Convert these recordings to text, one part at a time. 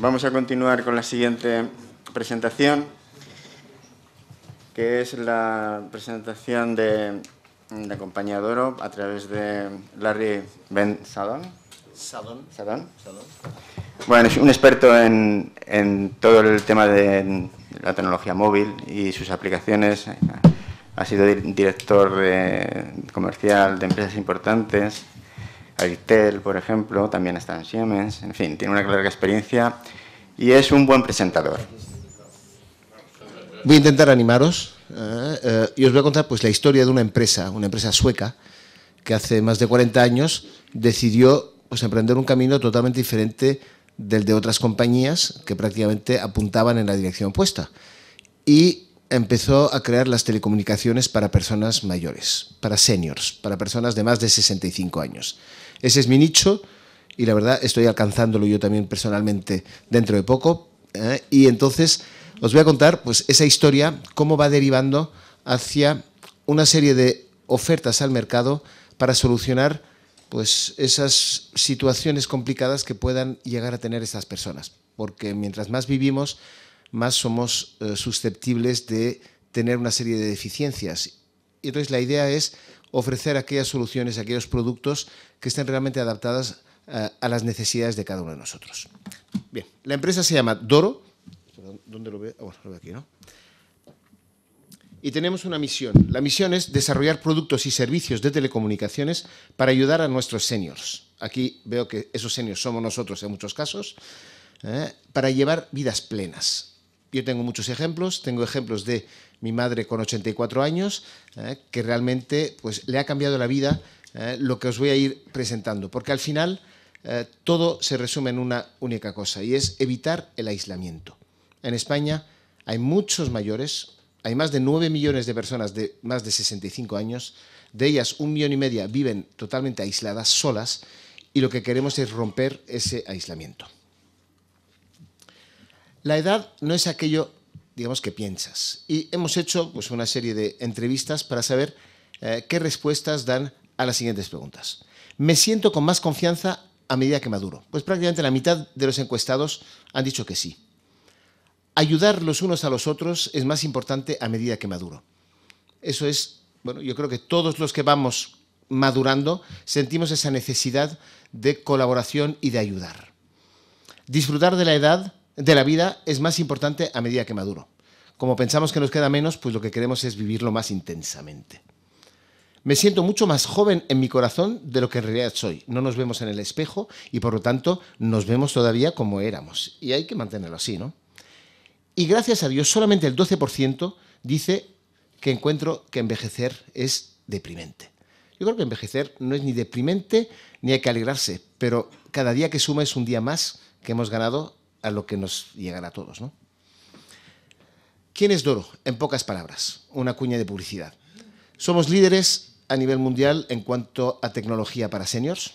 Vamos a continuar con la siguiente presentación, que es la presentación de la compañía Doro a través de Larry Ben Sadon. Sadon. Bueno, es un experto en, todo el tema de la tecnología móvil y sus aplicaciones. Ha sido director comercial de empresas importantes Airtel, por ejemplo, también está en Siemens, en fin, tiene una larga experiencia y es un buen presentador. Voy a intentar animaros eh, eh, y os voy a contar pues, la historia de una empresa, una empresa sueca, que hace más de 40 años decidió pues, emprender un camino totalmente diferente del de otras compañías que prácticamente apuntaban en la dirección opuesta. Y empezó a crear las telecomunicaciones para personas mayores, para seniors, para personas de más de 65 años. Ese es mi nicho y la verdad estoy alcanzándolo yo también personalmente dentro de poco. ¿eh? Y entonces os voy a contar pues, esa historia, cómo va derivando hacia una serie de ofertas al mercado para solucionar pues, esas situaciones complicadas que puedan llegar a tener esas personas. Porque mientras más vivimos, más somos eh, susceptibles de tener una serie de deficiencias. Y entonces la idea es ofrecer aquellas soluciones, aquellos productos que estén realmente adaptadas eh, a, las necesidades de cada uno de nosotros. Bien, la empresa se llama Doro. ¿Dónde lo veo? Ah, bueno, lo veo aquí, ¿no? y tenemos una misión. La misión es desarrollar productos y servicios de telecomunicaciones para ayudar a nuestros seniors. Aquí veo que esos seniors somos nosotros en muchos casos, eh, para llevar vidas plenas. Yo tengo muchos ejemplos, tengo ejemplos de mi madre con 84 años, eh, que realmente pues, le ha cambiado la vida eh, lo que os voy a ir presentando, porque al final eh, todo se resume en una única cosa y es evitar el aislamiento. En España hay muchos mayores, hay más de 9 millones de personas de más de 65 años, de ellas un millón y media viven totalmente aisladas, solas, y lo que queremos es romper ese aislamiento. La edad no es aquello, digamos, que piensas. Y hemos hecho pues, una serie de entrevistas para saber eh, qué respuestas dan a las siguientes preguntas. Me siento con más confianza a medida que maduro. Pues prácticamente la mitad de los encuestados han dicho que sí. Ayudar los unos a los otros es más importante a medida que maduro. Eso es, bueno, yo creo que todos los que vamos madurando sentimos esa necesidad de colaboración y de ayudar. Disfrutar de la edad, de la vida, es más importante a medida que maduro. Como pensamos que nos queda menos, pues lo que queremos es vivirlo más intensamente. Me siento mucho más joven en mi corazón de lo que en realidad soy. No nos vemos en el espejo y por lo tanto nos vemos todavía como éramos. Y hay que mantenerlo así, ¿no? Y gracias a Dios solamente el 12% dice que encuentro que envejecer es deprimente. Yo creo que envejecer no es ni deprimente ni hay que alegrarse, pero cada día que suma es un día más que hemos ganado a lo que nos llegará a todos, ¿no? ¿Quién es Doro? En pocas palabras, una cuña de publicidad. Somos líderes a nivel mundial en cuanto a tecnología para seniors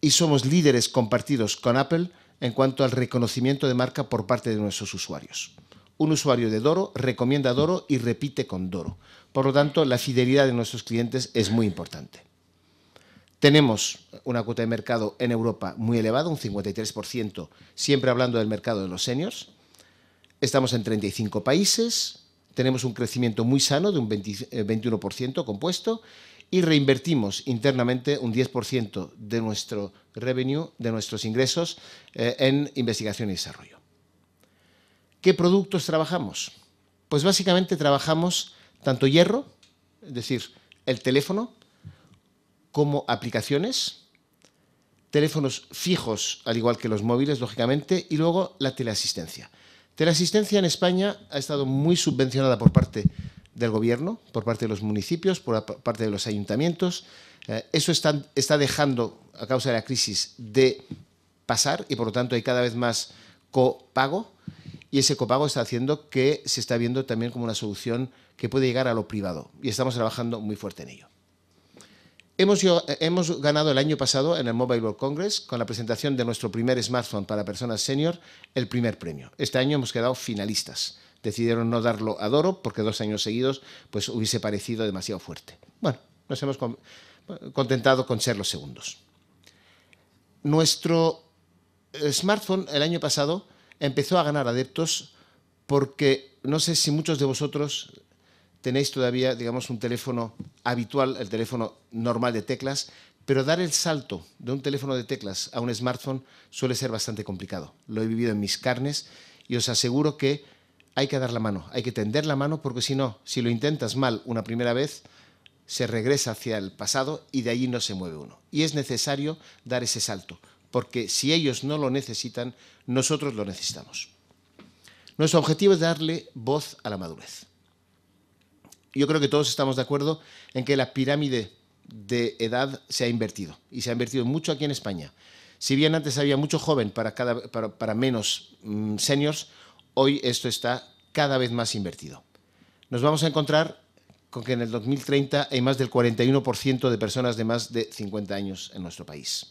y somos líderes compartidos con Apple en cuanto al reconocimiento de marca por parte de nuestros usuarios. Un usuario de Doro recomienda Doro y repite con Doro. Por lo tanto, la fidelidad de nuestros clientes es muy importante. Tenemos una cuota de mercado en Europa muy elevada, un 53%, siempre hablando del mercado de los seniors. Estamos en 35 países, tenemos un crecimiento muy sano de un 21% eh, compuesto y reinvertimos internamente un 10% de nuestro revenue, de nuestros ingresos, eh, en investigación y desarrollo. ¿Qué productos trabajamos? Pues básicamente trabajamos tanto hierro, es decir, el teléfono, como aplicaciones, teléfonos fijos, al igual que los móviles, lógicamente, y luego la teleasistencia asistencia en España ha estado muy subvencionada por parte del gobierno, por parte de los municipios, por parte de los ayuntamientos. Eh, eso está dejando, a causa de la crisis, de pasar y por lo tanto hay cada vez más copago y ese copago está haciendo que se está viendo también como una solución que puede llegar a lo privado y estamos trabajando muy fuerte en ello. Eh, hemos, ganado el año pasado en el Mobile World Congress con la presentación de nuestro primer smartphone para personas senior el primer premio. Este año hemos quedado finalistas. Decidieron no darlo a Doro porque dos años seguidos pues hubiese parecido demasiado fuerte. Bueno, nos hemos contentado con ser los segundos. Nuestro eh, smartphone el año pasado empezó a ganar adeptos porque no sé si muchos de vosotros tenéis todavía, digamos, un teléfono habitual, el teléfono normal de teclas, pero dar el salto de un teléfono de teclas a un smartphone suele ser bastante complicado. Lo he vivido en mis carnes y os aseguro que hay que dar la mano, hay que tender la mano porque si no, si lo intentas mal una primera vez, se regresa hacia el pasado y de allí no se mueve uno. Y es necesario dar ese salto, porque si ellos no lo necesitan, nosotros lo necesitamos. Nuestro objetivo es darle voz a la madurez yo creo que todos estamos de acuerdo en que la pirámide de edad se ha invertido y se ha invertido mucho aquí en España. Si bien antes había mucho joven para, menos mm, seniors, hoy esto está cada vez más invertido. Nos vamos a encontrar con que en el 2030 hay más del 41% de personas de más de 50 años en nuestro país.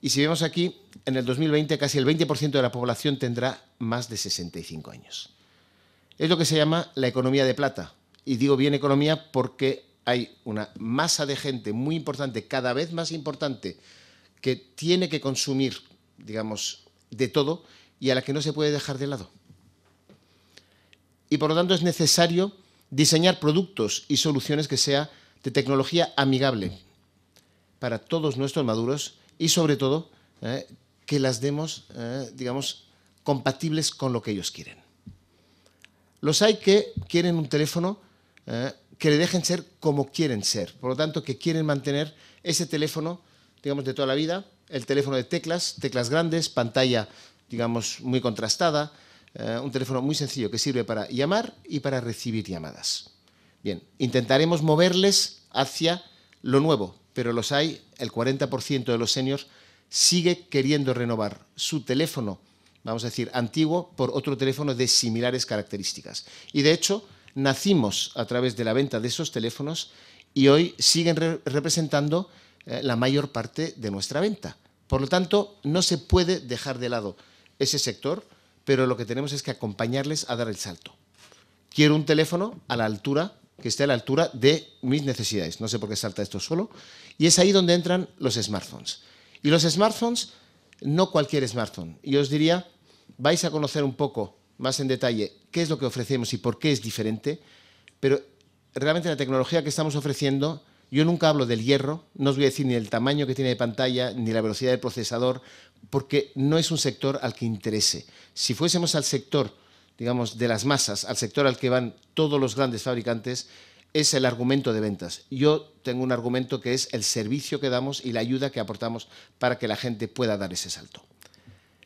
Y si vemos aquí, en el 2020 casi el 20% de la población tendrá más de 65 años. Es lo que se llama la economía de plata, y digo bien economía porque hay una masa de gente muy importante, cada vez más importante, que tiene que consumir, digamos, de todo y a la que no se puede dejar de lado. Y por lo tanto es necesario diseñar productos y soluciones que sea de tecnología amigable para todos nuestros maduros y sobre todo eh, que las demos, eh, digamos, compatibles con lo que ellos quieren. Los hay que quieren un teléfono eh, que le dejen ser como quieren ser. Por lo tanto, que quieren mantener ese teléfono, digamos, de toda la vida, el teléfono de teclas, teclas grandes, pantalla, digamos, muy contrastada, eh, un teléfono muy sencillo que sirve para llamar y para recibir llamadas. Bien, intentaremos moverles hacia lo nuevo, pero los hay, el 40% de los seniors sigue queriendo renovar su teléfono, vamos a decir, antiguo por otro teléfono de similares características. Y de hecho, nacimos a través de la venta de esos teléfonos y hoy siguen representando eh, la mayor parte de nuestra venta. Por lo tanto, no se puede dejar de lado ese sector, pero lo que tenemos es que acompañarles a dar el salto. Quiero un teléfono a la altura, que esté a la altura de mis necesidades. No sé por qué salta esto solo. Y es ahí donde entran los smartphones. Y los smartphones, no cualquier smartphone. Y os diría, vais a conocer un poco más en detalle qué es lo que ofrecemos y por qué es diferente, pero realmente la tecnología que estamos ofreciendo, yo nunca hablo del hierro, no os voy a decir ni el tamaño que tiene de pantalla, ni la velocidad del procesador, porque no es un sector al que interese. Si fuésemos al sector, digamos, de las masas, al sector al que van todos los grandes fabricantes, es el argumento de ventas. Yo tengo un argumento que es el servicio que damos y la ayuda que aportamos para que la gente pueda dar ese salto.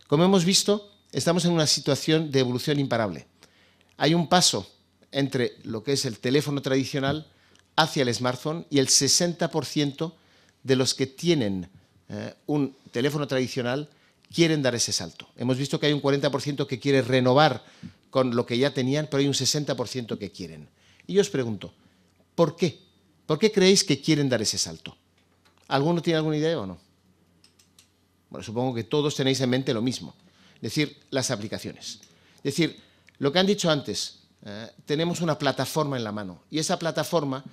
Como hemos visto, estamos en una situación de evolución imparable. Hay un paso entre lo que es el teléfono tradicional hacia el smartphone y el 60% de los que tienen eh, un teléfono tradicional quieren dar ese salto. Hemos visto que hay un 40% que quiere renovar con lo que ya tenían, pero hay un 60% que quieren. Y yo os pregunto, ¿por qué? ¿Por qué creéis que quieren dar ese salto? ¿Alguno tiene alguna idea o no? Bueno, supongo que todos tenéis en mente lo mismo decir, las aplicaciones. Es decir, lo que han dicho antes, eh, tenemos una plataforma en la mano y esa plataforma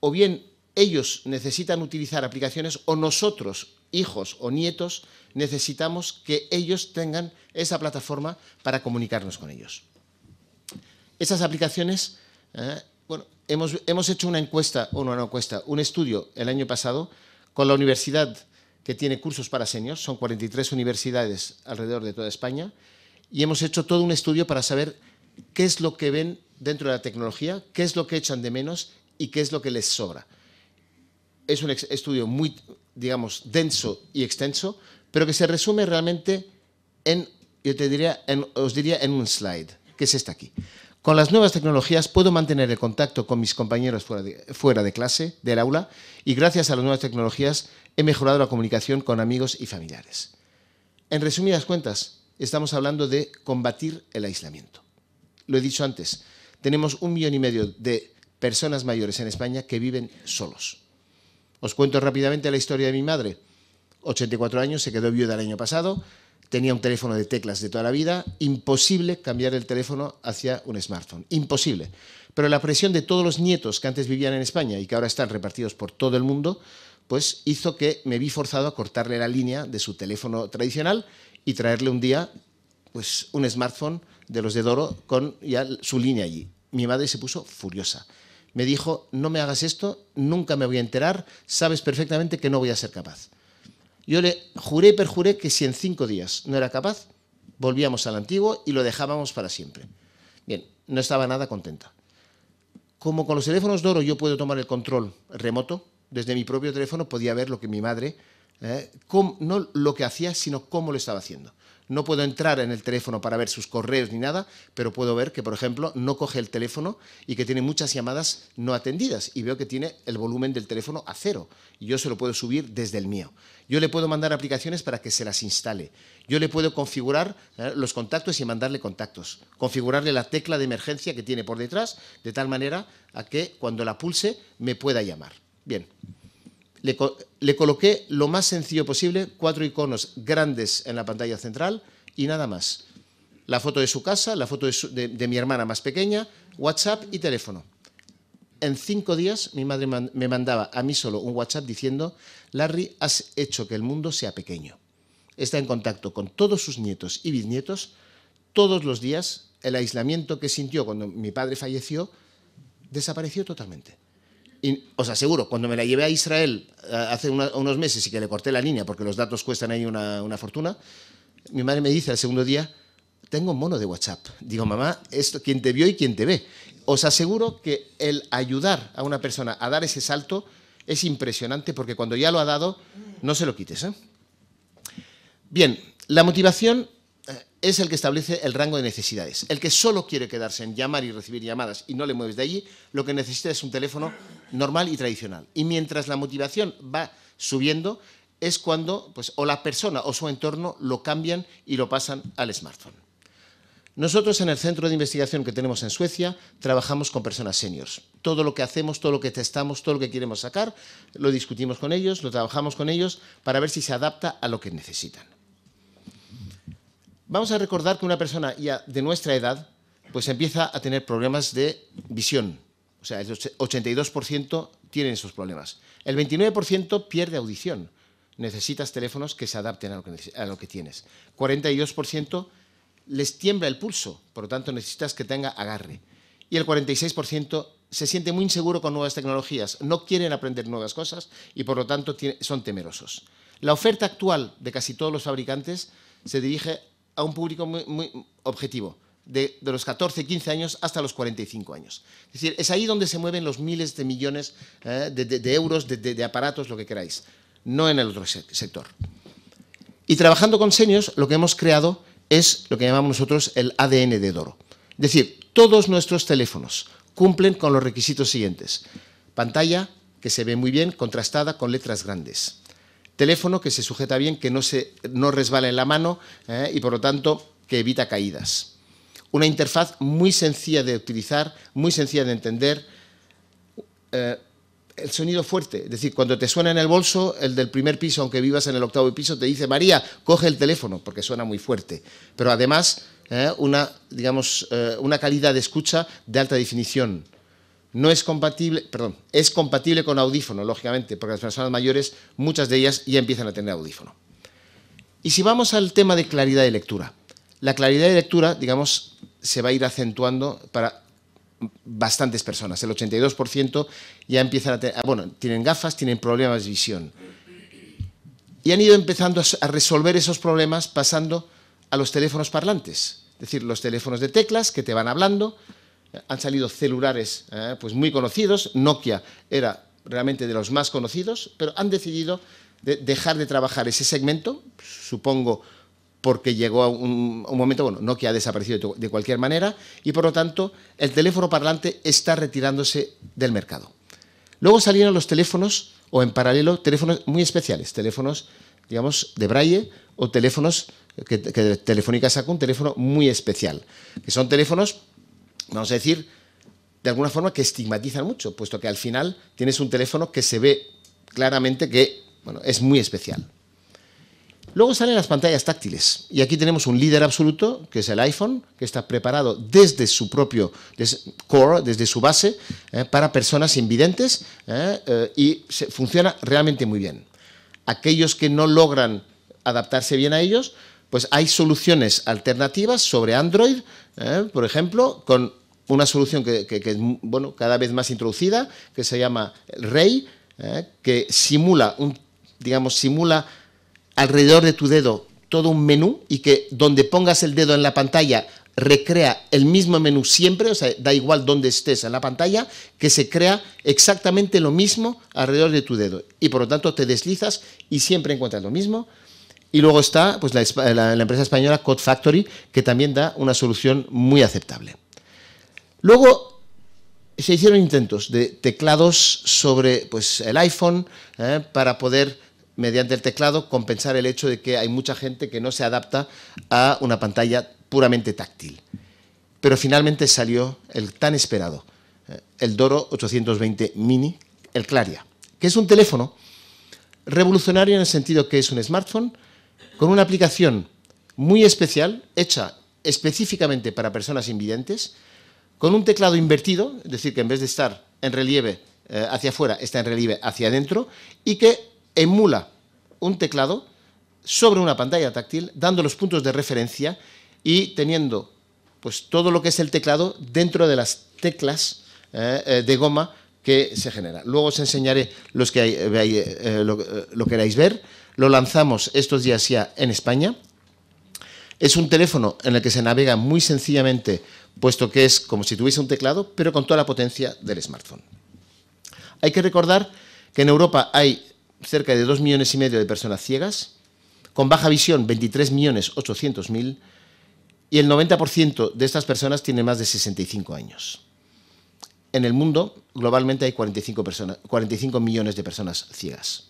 o bien ellos necesitan utilizar aplicaciones o nosotros, hijos o nietos, necesitamos que ellos tengan esa plataforma para comunicarnos con ellos. Esas aplicaciones, eh, bueno, hemos, hemos, hecho una encuesta, o no una encuesta, un estudio el año pasado con la Universidad que tiene cursos para seniors, son 43 universidades alrededor de toda España, y hemos hecho todo un estudio para saber qué es lo que ven dentro de la tecnología, qué es lo que echan de menos y qué es lo que les sobra. Es un estudio muy, digamos, denso y extenso, pero que se resume realmente en, yo te diría, en, os diría en un slide, que es este aquí. Con las nuevas tecnologías puedo mantener el contacto con mis compañeros fuera de, clase, del aula, y gracias a las nuevas tecnologías he mejorado la comunicación con amigos y familiares. En resumidas cuentas, estamos hablando de combatir el aislamiento. Lo he dicho antes, tenemos un millón y medio de personas mayores en España que viven solos. Os cuento rápidamente la historia de mi madre. 84 años, se quedó viuda el año pasado, tenía un teléfono de teclas de toda la vida, imposible cambiar el teléfono hacia un smartphone, imposible. Pero la presión de todos los nietos que antes vivían en España y que ahora están repartidos por todo el mundo, pues hizo que me vi forzado a cortarle la línea de su teléfono tradicional y traerle un día pues un smartphone de los de Doro con ya su línea allí. Mi madre se puso furiosa. Me dijo, no me hagas esto, nunca me voy a enterar, sabes perfectamente que no voy a ser capaz. Yo le juré y perjuré que si en cinco días no era capaz, volvíamos al antiguo y lo dejábamos para siempre. Bien, no estaba nada contenta. Como con los teléfonos Doro yo puedo tomar el control remoto, desde mi propio teléfono podía ver lo que mi madre, eh, no lo que hacía, sino cómo lo estaba haciendo no puedo entrar en el teléfono para ver sus correos ni nada, pero puedo ver que, por ejemplo, no coge el teléfono y que tiene muchas llamadas no atendidas y veo que tiene el volumen del teléfono a cero y yo se lo puedo subir desde el mío. Yo le puedo mandar aplicaciones para que se las instale. Yo le puedo configurar eh, los contactos y mandarle contactos. Configurarle la tecla de emergencia que tiene por detrás, de tal manera a que cuando la pulse me pueda llamar. Bien. Le, coloqué lo más sencillo posible, cuatro iconos grandes en la pantalla central y nada más. La foto de su casa, la foto de, mi hermana más pequeña, WhatsApp y teléfono. En cinco días mi madre me mandaba a mí solo un WhatsApp diciendo, Larry, has hecho que el mundo sea pequeño. Está en contacto con todos sus nietos y bisnietos todos los días. El aislamiento que sintió cuando mi padre falleció desapareció totalmente os aseguro, cuando me la llevé a Israel eh, hace unos meses y que le corté la línea porque los datos cuestan ahí una, fortuna, mi madre me dice al segundo día, tengo un mono de WhatsApp. Digo, mamá, esto, quien te vio y quien te ve. Os aseguro que el ayudar a una persona a dar ese salto es impresionante porque cuando ya lo ha dado, no se lo quites. ¿eh? Bien, la motivación eh, es el que establece el rango de necesidades. El que solo quiere quedarse en llamar y recibir llamadas y no le mueves de allí, lo que necesita es un teléfono normal y tradicional. Y mientras la motivación va subiendo, es cuando pues, o la persona o su entorno lo cambian y lo pasan al smartphone. Nosotros en el centro de investigación que tenemos en Suecia trabajamos con personas seniors. Todo lo que hacemos, todo lo que testamos, todo lo que queremos sacar, lo discutimos con ellos, lo trabajamos con ellos para ver si se adapta a lo que necesitan. Vamos a recordar que una persona ya de nuestra edad pues empieza a tener problemas de visión. O sea, el 82% tienen esos problemas. El 29% pierde audición. Necesitas teléfonos que se adapten a lo que, a lo que tienes. 42% les tiembla el pulso, por lo tanto necesitas que tenga agarre. Y el 46% se siente muy inseguro con nuevas tecnologías, no quieren aprender nuevas cosas y por lo tanto son temerosos. La oferta actual de casi todos los fabricantes se dirige a un público muy, objetivo, de, los 14, 15 años hasta los 45 años. Es decir, es ahí donde se mueven los miles de millones eh, de, euros, de, aparatos, lo que queráis, no en el otro sector. Y trabajando con seños, lo que hemos creado es lo que llamamos nosotros el ADN de Doro. Es decir, todos nuestros teléfonos cumplen con los requisitos siguientes. Pantalla que se ve muy bien, contrastada con letras grandes teléfono que se sujeta bien, que no, se, resbala en la mano ¿eh? y por lo tanto que evita caídas. Una interfaz muy sencilla de utilizar, muy sencilla de entender. Eh, el sonido fuerte, es decir, cuando te suena en el bolso, el del primer piso, aunque vivas en el octavo piso, te dice, María, coge el teléfono, porque suena muy fuerte. Pero además, ¿eh? digamos, una calidad de escucha de alta definición no es compatible, perdón, es compatible con audífono, lógicamente, porque las personas mayores, muchas de ellas ya empiezan a tener audífono. Y si vamos al tema de claridad de lectura, la claridad de lectura, digamos, se va a ir acentuando para bastantes personas. El 82% ya empiezan a tener, ah, bueno, tienen gafas, tienen problemas de visión. Y han ido empezando a resolver esos problemas pasando a los teléfonos parlantes, es decir, los teléfonos de teclas que te van hablando, han salido celulares eh, pues muy conocidos, Nokia era realmente de los más conocidos, pero han decidido dejar de trabajar ese segmento, supongo porque llegó a un, momento, bueno, Nokia ha desaparecido de cualquier manera y por lo tanto el teléfono parlante está retirándose del mercado. Luego salieron los teléfonos, o en paralelo, teléfonos muy especiales, teléfonos, digamos, de braille o teléfonos que, que Telefónica sacó un teléfono muy especial, que son teléfonos vamos a decir, de alguna forma que estigmatizan mucho, puesto que al final tienes un teléfono que se ve claramente que bueno, es muy especial. Luego salen las pantallas táctiles y aquí tenemos un líder absoluto, que es el iPhone, que está preparado desde su propio core, desde su base, eh, para personas invidentes eh, eh, y funciona realmente muy bien. Aquellos que no logran adaptarse bien a ellos, pues hay soluciones alternativas sobre Android, por ejemplo, con una solución que, es bueno, cada vez más introducida, que se llama rey ¿eh? que simula, un, digamos, simula alrededor de tu dedo todo un menú y que donde pongas el dedo en la pantalla recrea el mismo menú siempre, o sea, da igual donde estés en la pantalla, que se crea exactamente lo mismo alrededor de tu dedo. Y por lo tanto te deslizas y siempre encuentras lo mismo. Y luego está pues, la empresa española Code Factory, que también da una solución muy aceptable. Luego se hicieron intentos de teclados sobre pues, el iPhone ¿eh? para poder, mediante el teclado, compensar el hecho de que hay mucha gente que no se adapta a una pantalla puramente táctil. Pero finalmente salió el tan esperado, ¿eh? el Doro 820 Mini, el Claria, que es un teléfono revolucionario en el sentido que es un smartphone con una aplicación muy especial, hecha específicamente para personas invidentes, con un teclado invertido, es decir, que en vez de estar en relieve eh, hacia afuera, está en relieve hacia adentro, y que emula un teclado sobre una pantalla táctil, dando los puntos de referencia y teniendo pues, todo lo que es el teclado dentro de las teclas eh, eh, de goma que se genera. Luego os enseñaré los que hay, lo, lo queráis ver. Lo lanzamos estos días ya en España. Es un teléfono en el que se navega muy sencillamente, puesto que es como si tuviese un teclado, pero con toda la potencia del smartphone. Hay que recordar que en Europa hay cerca de 2 millones y medio de personas ciegas, con baja visión 23 millones 800 mil, y el 90% de estas personas tiene más de 65 años. En el mundo, globalmente, hay 45, 45 millones de personas ciegas.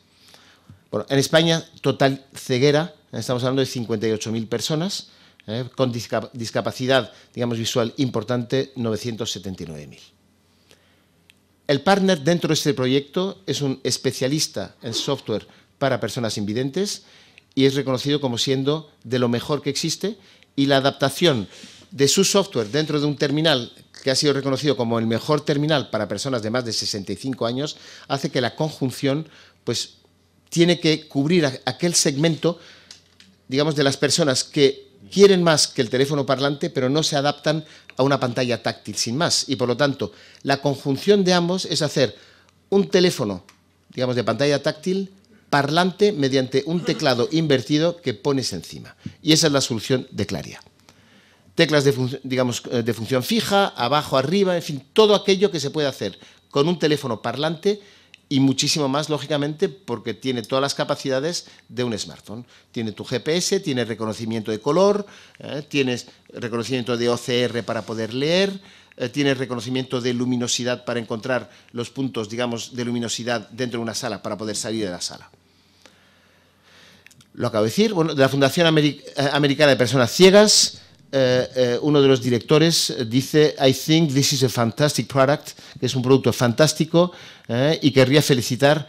en España, total ceguera Estamos hablando de 58.000 personas, ¿eh? con discapacidad, digamos, visual importante, 979.000. El partner dentro de este proyecto es un especialista en software para personas invidentes y es reconocido como siendo de lo mejor que existe y la adaptación de su software dentro de un terminal que ha sido reconocido como el mejor terminal para personas de más de 65 años hace que la conjunción pues tiene que cubrir aquel segmento digamos, de las personas que quieren más que el teléfono parlante, pero no se adaptan a una pantalla táctil sin más. Y por lo tanto, la conjunción de ambos es hacer un teléfono, digamos, de pantalla táctil parlante mediante un teclado invertido que pones encima. Y esa es la solución de Claria. Teclas de, eh, de función fija, abajo, arriba, en fin, todo aquello que se puede hacer con un teléfono parlante y muchísimo más, lógicamente, porque tiene todas las capacidades de un smartphone. Tiene tu GPS, tiene reconocimiento de color, eh, tienes reconocimiento de OCR para poder leer, tiene eh, tienes reconocimiento de luminosidad para encontrar los puntos, digamos, de luminosidad dentro de una sala para poder salir de la sala lo acabo de decir, bueno, de la Fundación eh, Americana de Personas Ciegas, eh, eh, uno de los directores eh, dice, I think this is a fantastic product, que es un producto fantástico, y querría felicitar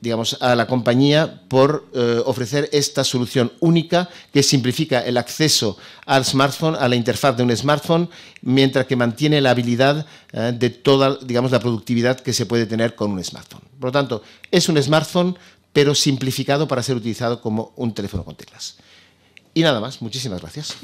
digamos, a la compañía por ofrecer esta solución única que simplifica el acceso al smartphone, a la interfaz de un smartphone, mientras que mantiene la habilidad de toda, digamos, la productividad que se puede tener con un smartphone. Por lo tanto, es un smartphone, pero simplificado para ser utilizado como un teléfono con teclas. Y nada más, muchísimas gracias.